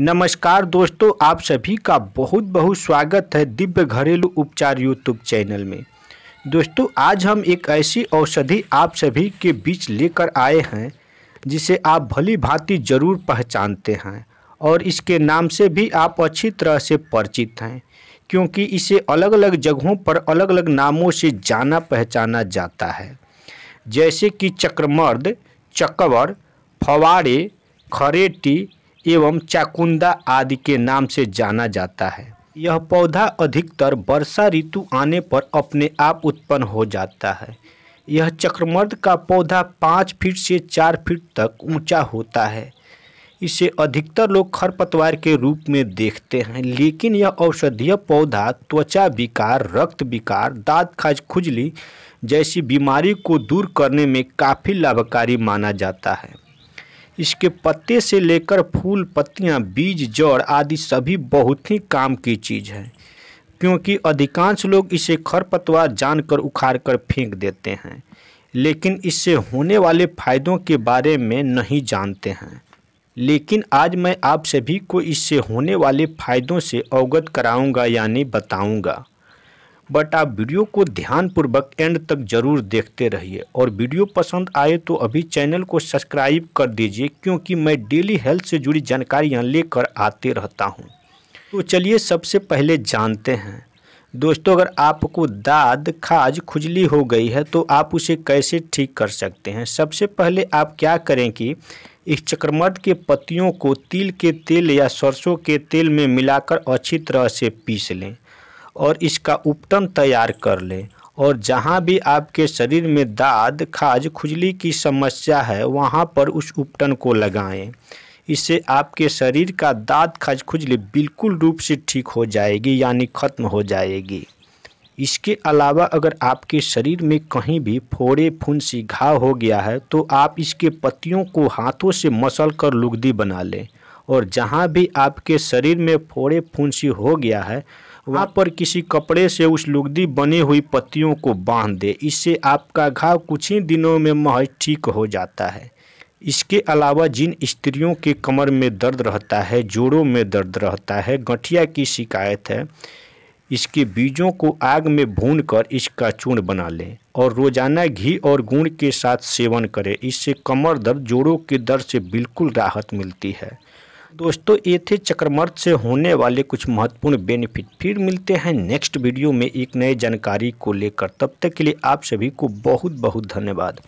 नमस्कार दोस्तों आप सभी का बहुत बहुत स्वागत है दिव्य घरेलू उपचार यूट्यूब चैनल में दोस्तों आज हम एक ऐसी औषधि आप सभी के बीच लेकर आए हैं जिसे आप भली भांति जरूर पहचानते हैं और इसके नाम से भी आप अच्छी तरह से परिचित हैं क्योंकि इसे अलग अलग जगहों पर अलग अलग नामों से जाना पहचाना जाता है जैसे कि चक्रमर्द चकवर फवाड़े खरेटी एवं चाकुंदा आदि के नाम से जाना जाता है यह पौधा अधिकतर वर्षा ऋतु आने पर अपने आप उत्पन्न हो जाता है यह चक्रमर्द का पौधा पाँच फीट से चार फीट तक ऊंचा होता है इसे अधिकतर लोग खरपतवार के रूप में देखते हैं लेकिन यह औषधीय पौधा त्वचा विकार रक्त विकार दाँत खाज खुजली जैसी बीमारी को दूर करने में काफ़ी लाभकारी माना जाता है इसके पत्ते से लेकर फूल पत्तियाँ बीज जड़ आदि सभी बहुत ही काम की चीज़ है क्योंकि अधिकांश लोग इसे खरपतवार जानकर उखाड़ कर फेंक देते हैं लेकिन इससे होने वाले फायदों के बारे में नहीं जानते हैं लेकिन आज मैं आप सभी को इससे होने वाले फायदों से अवगत कराऊंगा यानी बताऊंगा बट आप वीडियो को ध्यानपूर्वक एंड तक जरूर देखते रहिए और वीडियो पसंद आए तो अभी चैनल को सब्सक्राइब कर दीजिए क्योंकि मैं डेली हेल्थ से जुड़ी जानकारियाँ लेकर आते रहता हूँ तो चलिए सबसे पहले जानते हैं दोस्तों अगर आपको दाद खाज खुजली हो गई है तो आप उसे कैसे ठीक कर सकते हैं सबसे पहले आप क्या करें कि इस चक्रमर्द के पत्तियों को तिल के तेल या सरसों के तेल में मिलाकर अच्छी तरह से पीस लें और इसका उपटन तैयार कर लें और जहाँ भी आपके शरीर में दाद खाज खुजली की समस्या है वहाँ पर उस उपटन को लगाएं इससे आपके शरीर का दाद खाज खुजली बिल्कुल रूप से ठीक हो जाएगी यानी ख़त्म हो जाएगी इसके अलावा अगर आपके शरीर में कहीं भी फोड़े फुंसी घाव हो गया है तो आप इसके पत्तियों को हाथों से मसल कर लुगदी बना लें और जहाँ भी आपके शरीर में फोड़े फुंसी हो गया है वहाँ पर किसी कपड़े से उस लुगदी बनी हुई पत्तियों को बांध दे इससे आपका घाव कुछ ही दिनों में महज ठीक हो जाता है इसके अलावा जिन स्त्रियों के कमर में दर्द रहता है जोड़ों में दर्द रहता है गठिया की शिकायत है इसके बीजों को आग में भूनकर इसका चूर्ण बना लें और रोज़ाना घी और गुड़ के साथ सेवन करें इससे कमर दर्द जोड़ों के दर्द से बिल्कुल राहत मिलती है दोस्तों ये थे चक्रमर्थ से होने वाले कुछ महत्वपूर्ण बेनिफिट फिर मिलते हैं नेक्स्ट वीडियो में एक नए जानकारी को लेकर तब तक के लिए आप सभी को बहुत बहुत धन्यवाद